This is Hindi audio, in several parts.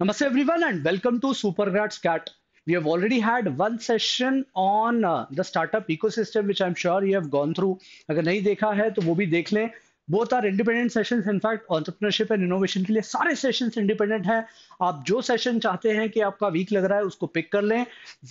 Namaste everyone and welcome to Supergrad Cat. We have already had one session on uh, the startup ecosystem which I'm sure you have gone through. If you haven't seen it, then वो भी देख लें both are independent session in fact entrepreneurship and innovation के लिए सारे सेशन इंडिपेंडेंट हैं आप जो सेशन चाहते हैं कि आपका वीक लग रहा है उसको पिक कर लें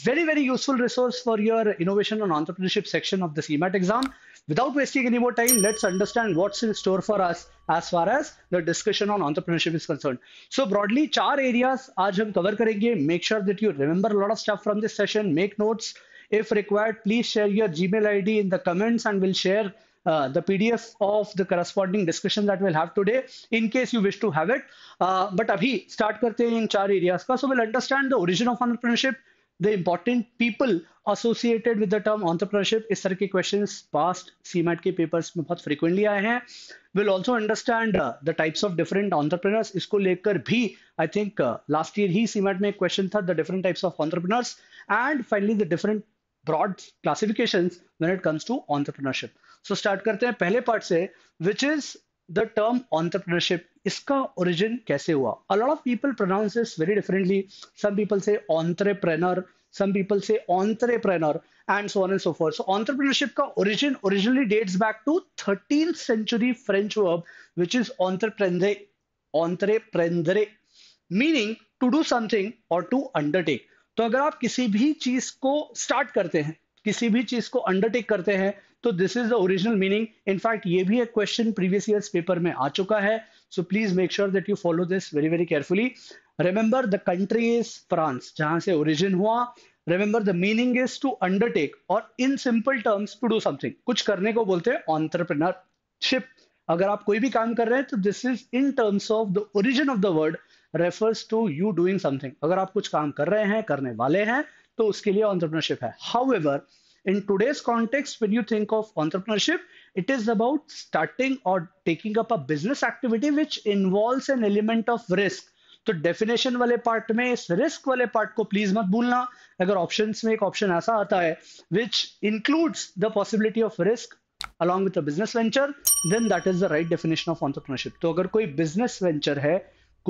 very very useful resource for your innovation and entrepreneurship section of the CMAT exam without wasting any more time let's understand what's in store for us as far as the discussion on entrepreneurship is concern so broadly चार एरियाज आज हम कवर करेंगे make sure that you remember lot of stuff from this session make notes if required please share your Gmail I D in the comments and uh, the PDF of the corresponding discussion that we'll have today in case you wish to have it. Uh, but abhi start karte hain in char areas ka. So we'll understand the origin of entrepreneurship, the important people associated with the term entrepreneurship. Is tarah ke questions past CMAT ke papers mein bahut frequently aaye hain. We'll also understand uh, the types of different entrepreneurs. Isko lekar bhi I think uh, last year hi CMAT mein एक question tha the different types of entrepreneurs and finally the different broad classifications when it comes to entrepreneurship. So start करते हैं पहले पार्ट से which is the term entrepreneurship इसका ओरिजिन कैसे हुआ a lot of people pronounce this very differently some people say entrepreneur some people say entrepreneur and so and so for so entrepreneurship का origin originally dates back to thirteen century French verb which is entreprendre entreprendre meaning to do something और टू अंडरटेक तो अगर आप किसी भी चीज को स्टार्ट करते हैं किसी भी चीज को अंडरटेक करते हैं तो this is the original meaning in fact ये भी एक क्वेश्चन प्रीवियस ईयर पेपर में आ चुका है so please make sure that you follow this very very carefully remember the country is France जहां से ओरिजिन हुआ remember the meaning is to undertake और in simple terms to do something कुछ करने को बोलते हैं ऑन्टरप्रिनरशिप अगर आप कोई भी काम कर रहे हैं तो this is in terms of the origin of the word refers to you doing something अगर आप कुछ काम कर रहे हैं करने वाले हैं तो उसके लिए ऑन्टरप्रिनरशिप है how in today's context when you think of entrepreneurship it is about starting or taking up a business activity which involves an element of risk तो डेफिनेशन वाले पार्ट में इस रिस्क वाले पार्ट को प्लीज मत भूलना अगर ऑप्शंस में एक ऑप्शन ऐसा आता है which includes the possibility of risk along with business venture then that is the right definition of entrepreneurship तो अगर कोई बिजनेस वेंचर है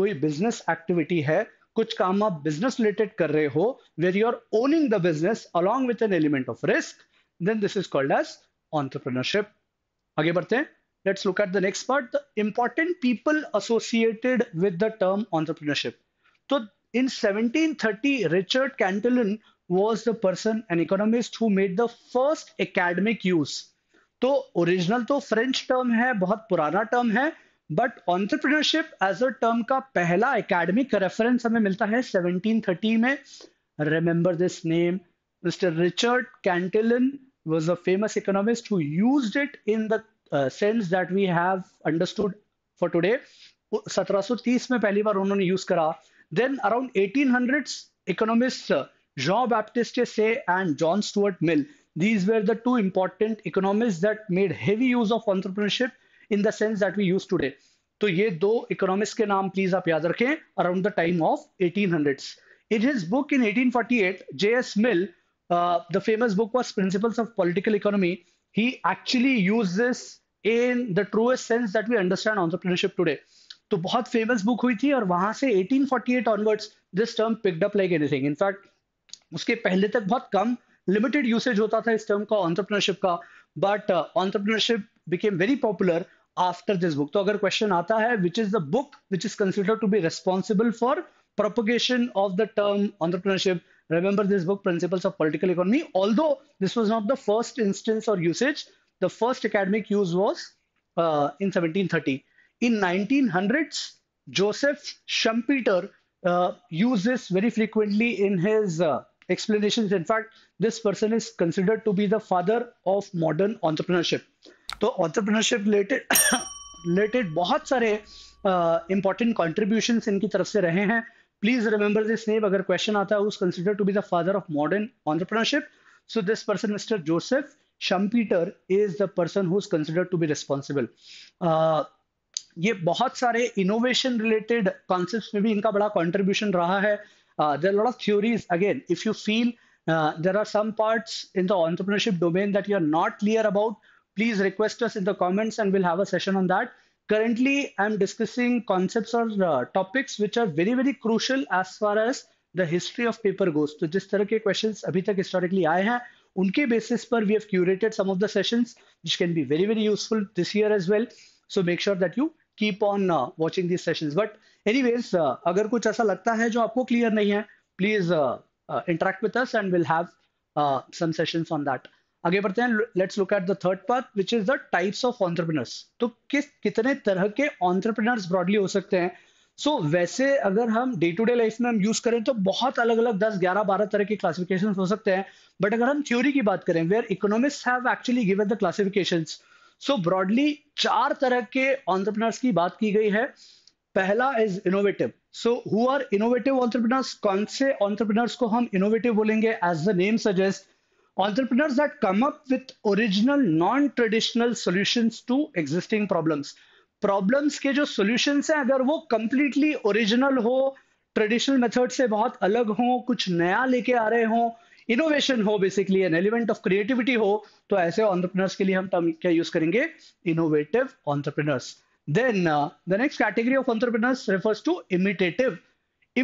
कोई बिजनेस एक्टिविटी है कुछ काम आप बिजनेस रिलेटेड कर रहे हो where you are owning the business along with an element of risk then this is called as entrepreneurship आगे बढ़ते हैं let's look at the next part the important people associated with the term entrepreneurship तो in 1730 Richard Cantillon was the person an economist who made the first academic use तो ओरिजिनल तो फ्रेंच टर्म है बहुत पुराना टर्म है but entrepreneurship as a term का पहला academic reference हमें मिलता है 1730 में remember this name Mr. Richard Cantillon was a famous economist who used it in the uh, sense that we have understood for today 1730 में पहली बार उन्होंने यूज करा then around 1800s economists uh, Jean Baptiste Say and John Stuart Mill these were the two important economists that made heavy use of entrepreneurship in the sense that we use today तो ये दो इकोनॉमिक्स के नाम प्लीज आप याद रखें around the time of eighteen hundred in his book in eighteen forty eight J S Mill the famous book was principles of political economy he actually use this in the truest sense that we understand entrepreneurship today तो बहुत फेमस बुक हुई थी और वहां से 1848 onwards this term picked up like anything in fact उसके पहले तक बहुत कम लिमिटेड यूसेज होता था इस टर्म का ऑन्टरप्रिनरशिप का but entrepreneurship became very popular After this book, so if question आता है which is the book which is consider to be responsible propagation of the term entrepreneurship. Remember this book, Principles of Political Economy. Although this was not the first instance or usage, the first academic use was uh, in 1730. In 1900s, Joseph Schumpeter uh, used this very frequently in his uh, explanations. In fact, this person is considered to be the father of modern entrepreneurship. तो ऑन्टरप्रिनरशिप रिलेटेड रिलेटेड बहुत सारे इंपॉर्टेंट uh, कॉन्ट्रीब्यूशन इनकी तरफ से रहे हैं प्लीज रिमेंबर दिस नेम अगर क्वेश्चन आता है consider to be the father of modern entrepreneurship so this person mister Joseph Schumpeter is the person who is consider to be responsible ये बहुत सारे इनोवेशन रिलेटेड कॉन्सेप्ट में भी इनका बड़ा कॉन्ट्रीब्यूशन रहा है there lot of theories again if you feel there are some parts in the entrepreneurship domain that you are not clear about please request us in the comments and we'll have a session on that. Currently, I'm discussing concepts or uh, topics which are very, very crucial as far as the history of paper goes तो जिस तरह के क्वेश्चन अभी तक हिस्टोरिकली आए हैं उनके बेसिस पर we have curated some of the sessions which can be very very useful this year as well so make sure that you keep on watching this sessions but anyways अगर कुछ ऐसा लगता है जो आपको क्लियर नहीं है please interact with us and will have some sessions on that आगे बढ़ते हैं let's look at the third part which is the types of entrepreneurs तो किस कितने तरह के ऑन्टरप्रिनर्स ब्रॉडली हो सकते हैं सो so, वैसे अगर हम डे टू डे लाइफ में हम यूज करें तो बहुत अलग अलग 10, 11, 12 तरह के क्लासिफिकेशन हो सकते हैं बट अगर हम थ्योरी की बात करें where economists have actually given the classification so broadly चार तरह के ऑन्टरप्रिनर्स की बात की गई है पहला is innovative so who are innovative entrepreneurs कौन से ऑन्टरप्रिनर्स को हम इनोवेटिव बोलेंगे as the name suggest entrepreneurs that come up with original non-traditional solutions to existing problems problems के जो सॉल्यूशंस हैं अगर वो कम्प्लीटली ओरिजिनल हो ट्रेडिशनल मेथड से बहुत अलग हो कुछ नया लेके आ रहे हो इनोवेशन हो basically an element of creativity हो तो ऐसे ऑन्टरप्रनर्स के लिए हम टर्म क्या यूज करेंगे innovative entrepreneurs then the next category of entrepreneurs refers to imitative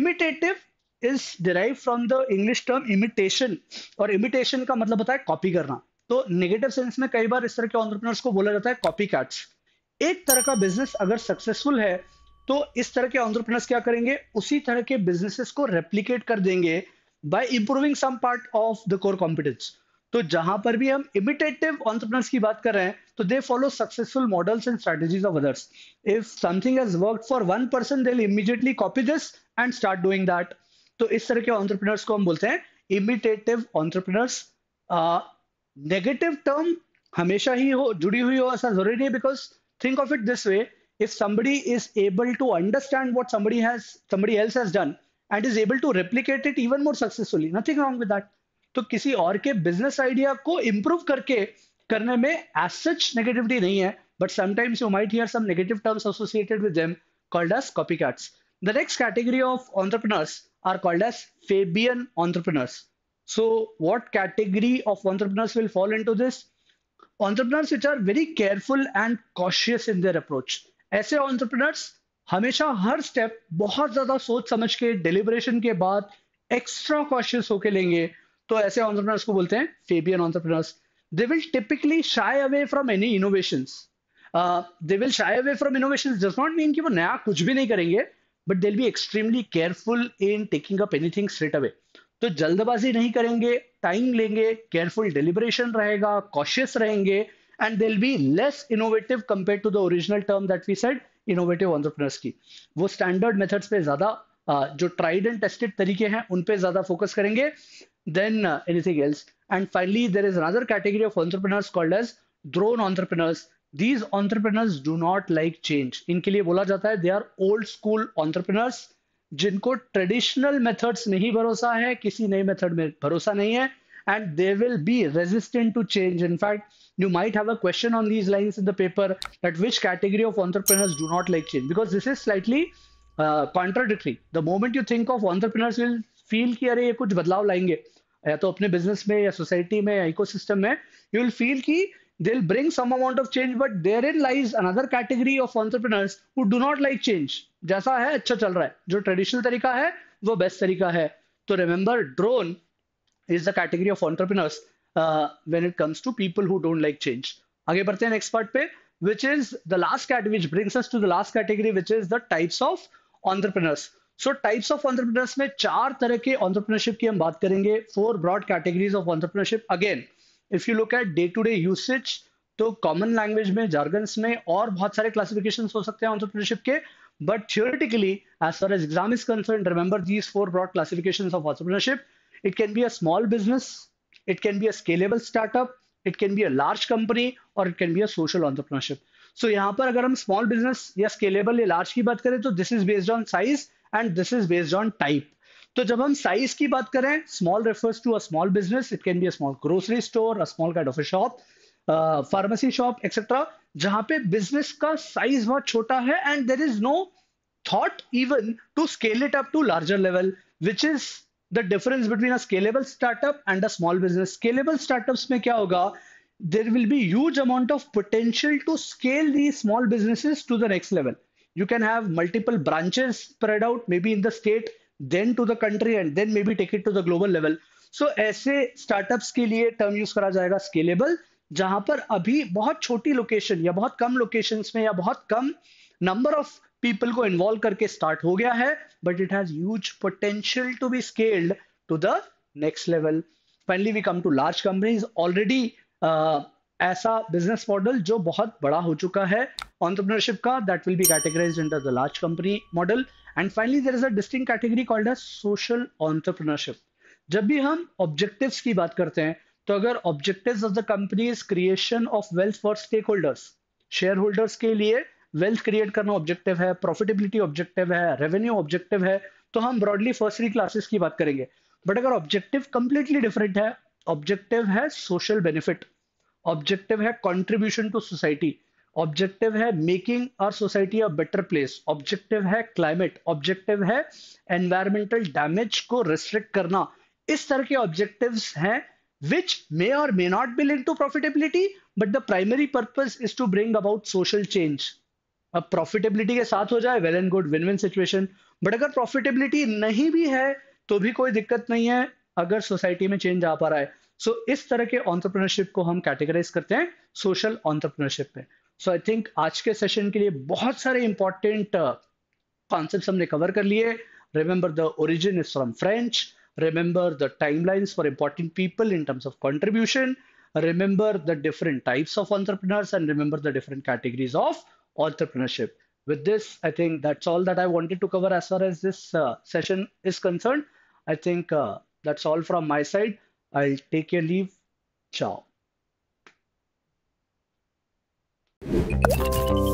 imitative is derive from the English term imitation और इमिटेशन का मतलब होता है कॉपी करना तो नेगेटिव सेंस में कई बार इस तरह के ऑन्टरप्रनर्स को बोला जाता है कॉपी कैट्स एक तरह का बिजनेस अगर सक्सेसफुल है तो इस तरह के ऑन्टरप्रनर्स क्या करेंगे उसी तरह के बिजनेसेस को रेप्लीकेट कर देंगे by improving some part of the core competence तो जहां पर भी हम इमिटेटिव ऑन्टरप्रनर्स की बात कर रहे हैं तो they follow successful models and strategies of others if something has work for one person they immediately copy this and start doing that तो इस तरह के ऑन्टरप्रिनर्स को हम बोलते हैं इमिटेटिव ऑन्टरप्रिनर्स नेगेटिव टर्म हमेशा ही हो जुड़ी हुई हो ऐसा जरूरी नहीं because think of it this way if somebody is able to understand what somebody has somebody else has done and is able to replicate it even more successfully nothing wrong with that तो किसी और के बिजनेस आइडिया को इम्प्रूव करके करने में एज सच नेगेटिविटी नहीं है but sometimes you might hear some negative terms associated with them called as copy cats the next category of entrepreneurs are called as Fabian entrepreneurs. So what category of entrepreneurs will fall into this? Entrepreneurs which are very careful and cautious in their approach. ऐसे entrepreneurs हमेशा हर स्टेप बहुत ज्यादा सोच समझ के डिलीबरेशन के बाद एक्स्ट्रा कॉशियस होके लेंगे तो ऐसे ऑन्टरप्रनर्स को बोलते हैं entrepreneurs. They will typically shy away from any innovations. Uh, they will shy away from innovations. Does not mean कि वो नया कुछ भी नहीं करेंगे but they be extremely careful in taking up anything straight away तो जल्दबाजी नहीं करेंगे टाइम लेंगे केयरफुल डिलिबरेशन रहेगा कॉशियस रहेंगे and they be less innovative compare to the original term that we said innovative entrepreneurs की वो स्टैंडर्ड मेथड्स पे ज्यादा जो ट्राइड एंड टेस्टेड तरीके हैं उन पे ज्यादा फोकस करेंगे than anything else and finally there is another category of entrepreneurs called as drone entrepreneurs these entrepreneurs do not like change इनके लिए बोला जाता है they are old school entrepreneurs जिनको ट्रेडिशनल मेथड्स नहीं भरोसा है किसी नए मेथड में भरोसा नहीं है and they will be resistant to change in fact you might have question on these line in the paper that which category of entrepreneurs do not like change because this is slightly contradictory the moment you think of entrepreneurs will feel की अरे ये कुछ बदलाव लाएंगे या तो अपने बिजनेस में या सोसाइटी में या इकोसिस्टम में यू विल फील की they'll bring some amount of change but therein lies another category of entrepreneurs who do not like change जैसा है अच्छा चल रहा है जो ट्रेडिशनल तरीका है वो बेस्ट तरीका है तो remember drone is the category of entrepreneurs when it comes to people who don't like change आगे बढ़ते हैं नेक्स्ट पार्ट पे which is the last category which brings us to the last category which is the types of entrepreneurs so types of entrepreneurs में चार तरह के ऑन्टरप्रिनरशिप की हम बात करेंगे four broad categories of entrepreneurship again if you look at day to day usage तो कॉमन लैंग्वेज में जार्गन्स में और बहुत सारे क्लासिफिकेशन हो सकते हैं ऑन्टरप्रिनरशिप के but theoretically as far as exam is concern remember these four broad classification of entrepreneurship it can be a small business it can be a scalable startup it can be a large company और it can be a social entrepreneurship so यहाँ पर अगर हम स्मॉल बिजनेस या स्केलेबल या लार्ज की बात करें तो this is based on size and this is based on type तो जब हम साइज की बात करें small refers to a small business it can be a small grocery store a small kind of a shop pharmacy shop etcetera जहां पे बिजनेस का साइज बहुत छोटा है and there is no thought even to scale it up to larger level which is the difference between a scalable startup and a small business scalable startup में क्या होगा there will be huge amount of potential to scale the small business to the next level you can have multiple branches spread out maybe in the state then to the country and then maybe take it to the global level so ऐसे स्टार्टअप्स के लिए टर्म यूज करा जाएगा स्केलेबल जहां पर अभी बहुत छोटी लोकेशन या बहुत कम लोकेशन में या बहुत कम नंबर ऑफ पीपल को इन्वॉल्व करके स्टार्ट हो गया है but it has huge potential to be scaled to the next level finally we come to large companies already ऐसा बिजनेस मॉडल जो बहुत बड़ा हो चुका है entrepreneurship ka that will be categorized under the large company model and finally there is a distinct category called as social entrepreneurship जब भी हम ऑब्जेक्टिव्स की बात करते हैं तो अगर objectives of the company is creation of wealth for stakeholders shareholders के लिए वेल्थ क्रिएट करना ऑब्जेक्टिव है प्रॉफिटेबिलिटी ऑब्जेक्टिव है रेवेन्यू ऑब्जेक्टिव है तो हम ब्रॉडली फर्स्ट थ्री क्लासेस की बात करेंगे बट अगर ऑब्जेक्टिव कंप्लीटली डिफरेंट है ऑब्जेक्टिव है सोशल बेनिफिट ऑब्जेक्टिव है कॉन्ट्रीब्यूशन टू सोसाइटी ऑब्जेक्टिव है making our society a better place objective है क्लाइमेट ऑब्जेक्टिव है एनवायरमेंटल डैमेज को रिस्ट्रिक्ट करना इस तरह के ऑब्जेक्टिव हैं which may or may not be link to profitability but the primary purpose is to bring about social change अब प्रॉफिटेबिलिटी के साथ हो जाए well and good win win situation but अगर प्रॉफिटेबिलिटी नहीं भी है तो भी कोई दिक्कत नहीं है अगर सोसाइटी में चेंज आ पा रहा है सो so, इस तरह के ऑन्टरप्रनरशिप को हम कैटेगराइज करते हैं सोशल ऑन्टरप्रनरशिप में So I think आज के सेशन the लिए बहुत सारे इंपॉर्टेंट कॉन्सेप्ट uh, हमने कवर कर लिए remember the origin is from French remember the timelines for important people in terms of contribution, remember the different types of entrepreneurs, and remember the different categories of entrepreneurship. With this, I think that's all that I wanted to cover as far as this uh, session is concerned. I think uh, that's all from my side. I'll take your leave. Ciao. Thank you.